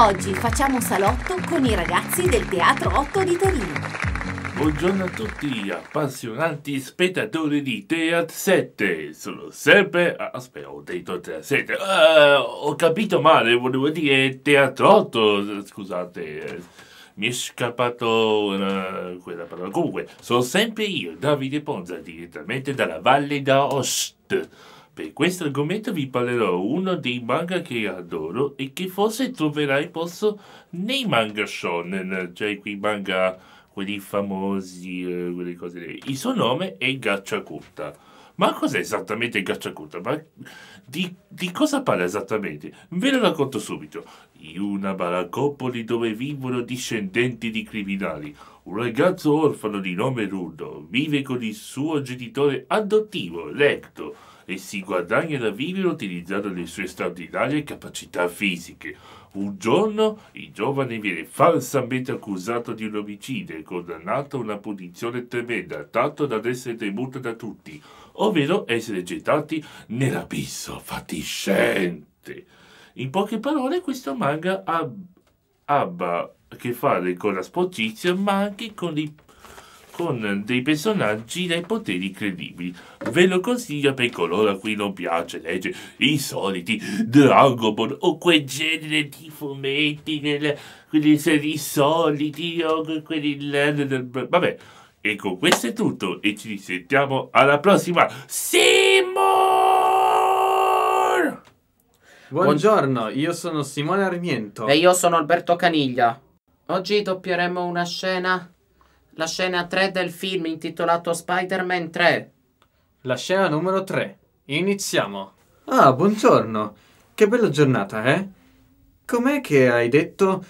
Oggi facciamo salotto con i ragazzi del Teatro 8 di Torino. Buongiorno a tutti, appassionanti spettatori di Teat 7. Sono sempre. Aspetta, ho detto Teat 7. Uh, ho capito male, volevo dire Teatro 8. Scusate, mi è scappato una... quella parola. Comunque, sono sempre io, Davide Ponza, direttamente dalla Valle d'Aosta. Per questo argomento vi parlerò uno dei manga che adoro e che forse troverai posto nei manga shonen, cioè quei manga, quelli famosi, eh, quelle cose lì. Il suo nome è Gacciacuta. Ma cos'è esattamente Gacciacuta? Ma di, di, cosa parla esattamente? Ve lo racconto subito. In una baraccopoli dove vivono discendenti di criminali, un ragazzo orfano di nome Rudo vive con il suo genitore adottivo, Lecto, e si guadagna da vivere utilizzando le sue straordinarie capacità fisiche. Un giorno il giovane viene falsamente accusato di un omicidio e condannato a una punizione tremenda, tanto da essere temuto da tutti, ovvero essere gettati nell'abisso fatiscente. In poche parole, questo manga ha ab- a che fare con la sporcizia, ma anche con i con dei personaggi dai poteri credibili. Ve lo consiglio per coloro a cui non piace leggere i soliti Dragon Ball o quel genere di fumetti, nelle, quelli seri soliti o quelli... Vabbè, e con questo è tutto e ci risentiamo alla prossima. Simon! Buongiorno, io sono Simone Armiento. E io sono Alberto Caniglia. Oggi doppieremo una scena la scena 3 del film intitolato Spider-Man 3. La scena numero 3. Iniziamo. Ah, buongiorno. Che bella giornata, eh? Com'è che hai detto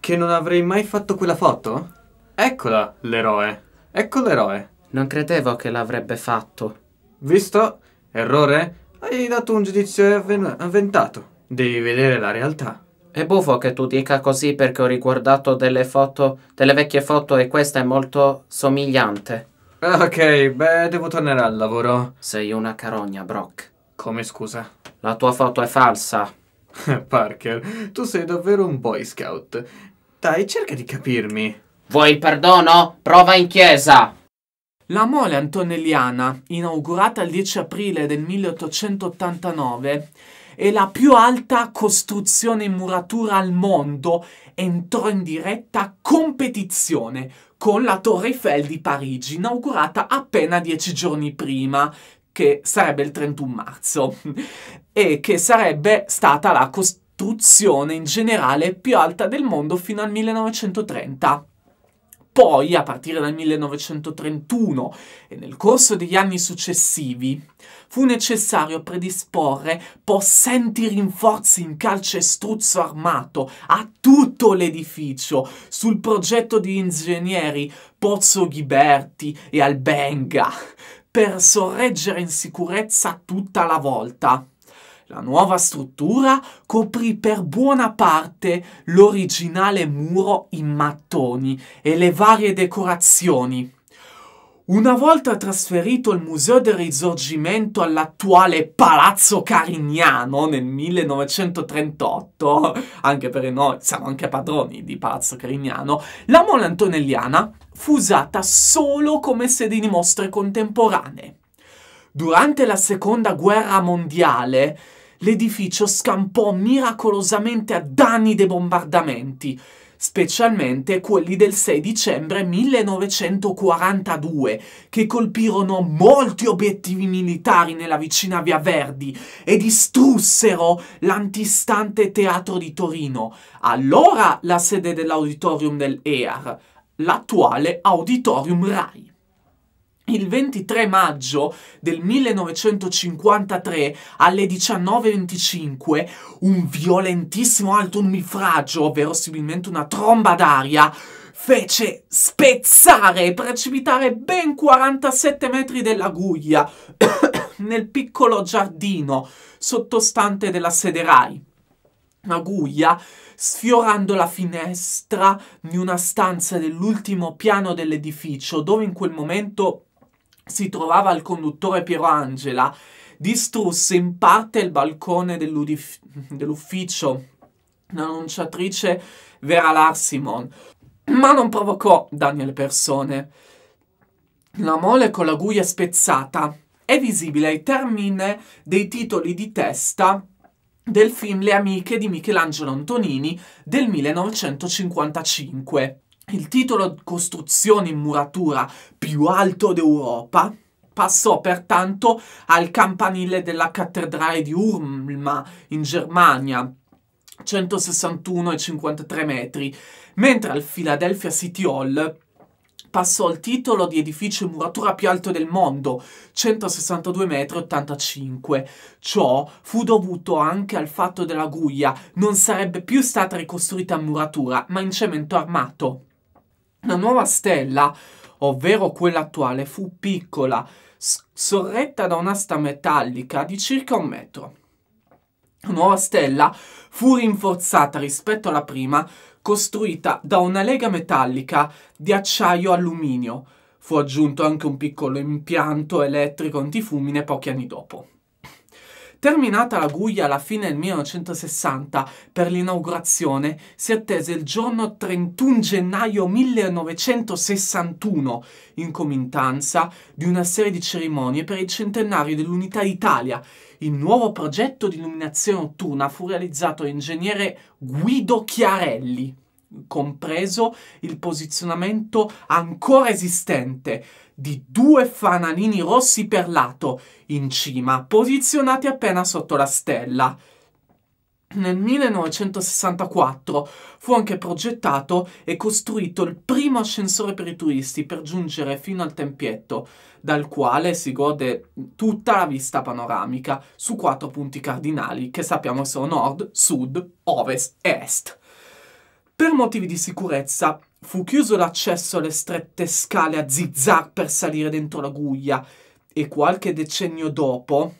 che non avrei mai fatto quella foto? Eccola, l'eroe. Ecco l'eroe. Non credevo che l'avrebbe fatto. Visto? Errore? Hai dato un giudizio avven avventato. Devi vedere la realtà. È buffo che tu dica così perché ho riguardato delle foto, delle vecchie foto e questa è molto somigliante. Ok, beh, devo tornare al lavoro. Sei una carogna, Brock. Come scusa? La tua foto è falsa. Parker, tu sei davvero un boy scout. Dai, cerca di capirmi. Vuoi il perdono? Prova in chiesa! La mole antonelliana, inaugurata il 10 aprile del 1889, e la più alta costruzione in muratura al mondo, entrò in diretta competizione con la Torre Eiffel di Parigi, inaugurata appena dieci giorni prima, che sarebbe il 31 marzo, e che sarebbe stata la costruzione in generale più alta del mondo fino al 1930. Poi, a partire dal 1931 e nel corso degli anni successivi, fu necessario predisporre possenti rinforzi in calcestruzzo armato a tutto l'edificio sul progetto di ingegneri Pozzo Ghiberti e Albenga per sorreggere in sicurezza tutta la volta. La nuova struttura coprì per buona parte l'originale muro in mattoni e le varie decorazioni. Una volta trasferito il Museo del Risorgimento all'attuale Palazzo Carignano nel 1938, anche per noi siamo anche padroni di Palazzo Carignano, la Mole Antonelliana fu usata solo come sede di mostre contemporanee. Durante la Seconda Guerra Mondiale l'edificio scampò miracolosamente a danni dei bombardamenti, specialmente quelli del 6 dicembre 1942, che colpirono molti obiettivi militari nella vicina Via Verdi e distrussero l'antistante teatro di Torino, allora la sede dell'auditorium del EAR, l'attuale auditorium RAI. Il 23 maggio del 1953 alle 19.25 un violentissimo alto nufragio, verosimilmente una tromba d'aria, fece spezzare e precipitare ben 47 metri della guglia nel piccolo giardino sottostante della Sederai. La guglia, sfiorando la finestra di una stanza dell'ultimo piano dell'edificio, dove in quel momento si trovava il conduttore Piero Angela, distrusse in parte il balcone dell'ufficio dell'annunciatrice Vera Larsimon, ma non provocò danni alle persone. La mole con la guia spezzata è visibile ai termini dei titoli di testa del film Le amiche di Michelangelo Antonini del 1955. Il titolo costruzione in muratura più alto d'Europa passò pertanto al campanile della cattedrale di Urma in Germania, 161 e 53 metri, mentre al Philadelphia City Hall passò il titolo di edificio in muratura più alto del mondo, 162,85 metri. Ciò fu dovuto anche al fatto che la guglia non sarebbe più stata ricostruita in muratura, ma in cemento armato. La nuova stella, ovvero quella attuale, fu piccola, sorretta da un'asta metallica di circa un metro. La nuova stella fu rinforzata rispetto alla prima, costruita da una lega metallica di acciaio-alluminio. Fu aggiunto anche un piccolo impianto elettrico antifumine pochi anni dopo. Terminata la Guglia alla fine del 1960 per l'inaugurazione, si attese il giorno 31 gennaio 1961 in comintanza di una serie di cerimonie per il centenario dell'Unità d'Italia. Il nuovo progetto di illuminazione notturna fu realizzato dall'ingegnere Guido Chiarelli compreso il posizionamento ancora esistente di due fanalini rossi per lato in cima, posizionati appena sotto la stella. Nel 1964 fu anche progettato e costruito il primo ascensore per i turisti per giungere fino al tempietto, dal quale si gode tutta la vista panoramica su quattro punti cardinali che sappiamo sono nord, sud, ovest e est. Per motivi di sicurezza fu chiuso l'accesso alle strette scale a zigzag per salire dentro la guglia e qualche decennio dopo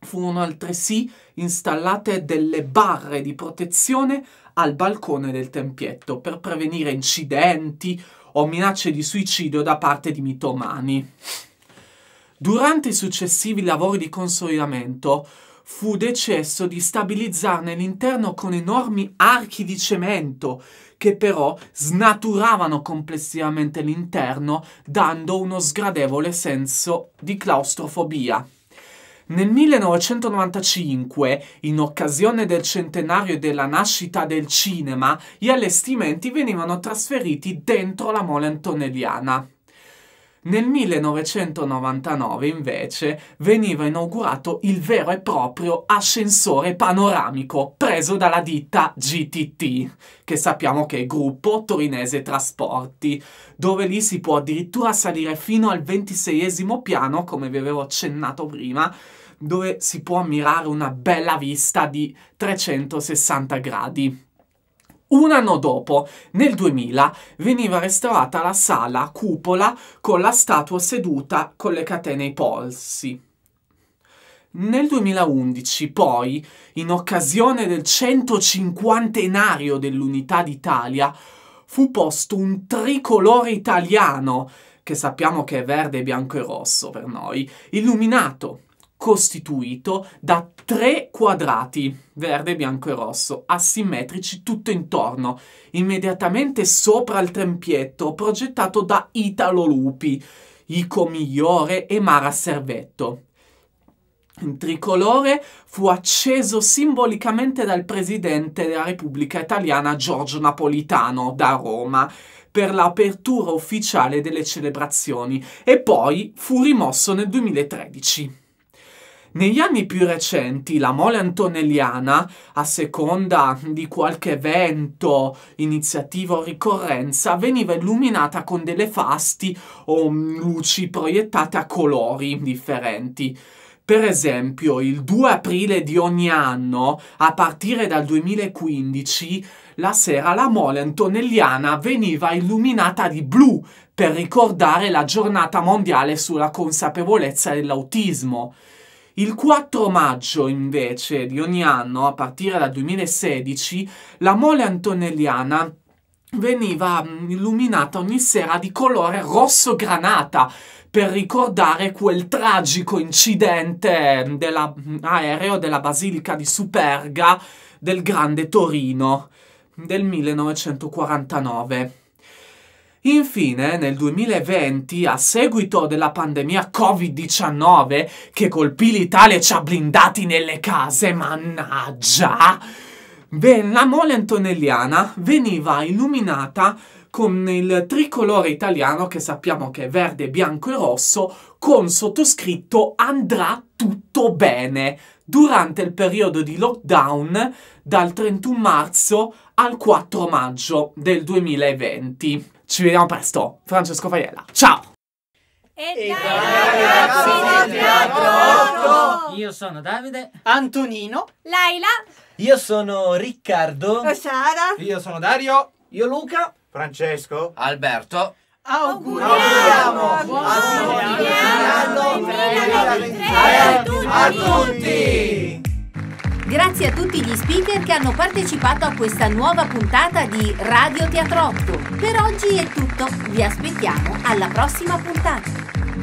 furono altresì installate delle barre di protezione al balcone del tempietto per prevenire incidenti o minacce di suicidio da parte di mitomani. Durante i successivi lavori di consolidamento fu decesso di stabilizzarne l'interno con enormi archi di cemento, che però snaturavano complessivamente l'interno, dando uno sgradevole senso di claustrofobia. Nel 1995, in occasione del centenario della nascita del cinema, gli allestimenti venivano trasferiti dentro la mole antonelliana. Nel 1999 invece veniva inaugurato il vero e proprio ascensore panoramico preso dalla ditta GTT, che sappiamo che è Gruppo Torinese Trasporti, dove lì si può addirittura salire fino al 26 piano, come vi avevo accennato prima, dove si può ammirare una bella vista di 360 gradi. Un anno dopo, nel 2000, veniva restaurata la sala cupola con la statua seduta con le catene ai polsi. Nel 2011, poi, in occasione del centocinquantenario dell'Unità d'Italia, fu posto un tricolore italiano, che sappiamo che è verde, bianco e rosso per noi, illuminato costituito da tre quadrati, verde, bianco e rosso, asimmetrici tutto intorno, immediatamente sopra il tempietto, progettato da Italo Lupi, Ico Migliore e Mara Servetto. Il tricolore fu acceso simbolicamente dal presidente della Repubblica Italiana Giorgio Napolitano da Roma per l'apertura ufficiale delle celebrazioni e poi fu rimosso nel 2013. Negli anni più recenti la mole antonelliana, a seconda di qualche evento, iniziativa o ricorrenza, veniva illuminata con delle fasti o mm, luci proiettate a colori differenti. Per esempio, il 2 aprile di ogni anno, a partire dal 2015, la sera la mole antonelliana veniva illuminata di blu per ricordare la giornata mondiale sulla consapevolezza dell'autismo. Il 4 maggio invece di ogni anno, a partire dal 2016, la mole antonelliana veniva mm, illuminata ogni sera di colore rosso granata per ricordare quel tragico incidente dell'aereo mm, della Basilica di Superga del Grande Torino del 1949. Infine, nel 2020, a seguito della pandemia Covid-19 che colpì l'Italia e ci ha blindati nelle case, mannaggia! Beh, la mole antonelliana veniva illuminata con il tricolore italiano che sappiamo che è verde, bianco e rosso, con sottoscritto andrà tutto bene durante il periodo di lockdown dal 31 marzo al 4 maggio del 2020. Ci vediamo presto. Francesco Faiella. Ciao! E dai, ragazzi, ragazzi del teatro! Io sono Davide. Antonino. Laila. Io sono Riccardo. Sara. Io sono Dario. Io Luca. Francesco. Alberto. Auguriamo! Buon anno! A tutti! Grazie a tutti gli speaker che hanno partecipato a questa nuova puntata di Radio Teatro Teatrotto. Per oggi è tutto, vi aspettiamo alla prossima puntata.